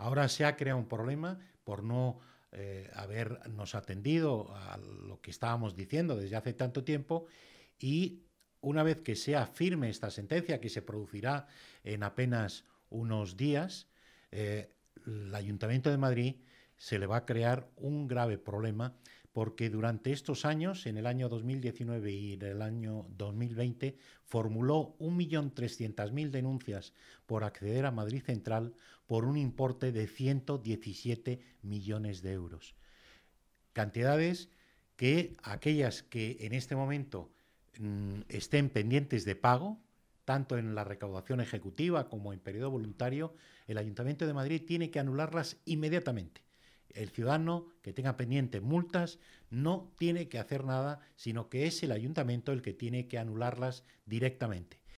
Ahora se ha creado un problema por no eh, habernos atendido a lo que estábamos diciendo desde hace tanto tiempo y una vez que sea firme esta sentencia, que se producirá en apenas unos días, eh, el Ayuntamiento de Madrid se le va a crear un grave problema porque durante estos años, en el año 2019 y en el año 2020, formuló 1.300.000 denuncias por acceder a Madrid Central por un importe de 117 millones de euros. Cantidades que aquellas que en este momento mm, estén pendientes de pago, tanto en la recaudación ejecutiva como en periodo voluntario, el Ayuntamiento de Madrid tiene que anularlas inmediatamente el ciudadano que tenga pendientes multas no tiene que hacer nada, sino que es el ayuntamiento el que tiene que anularlas directamente.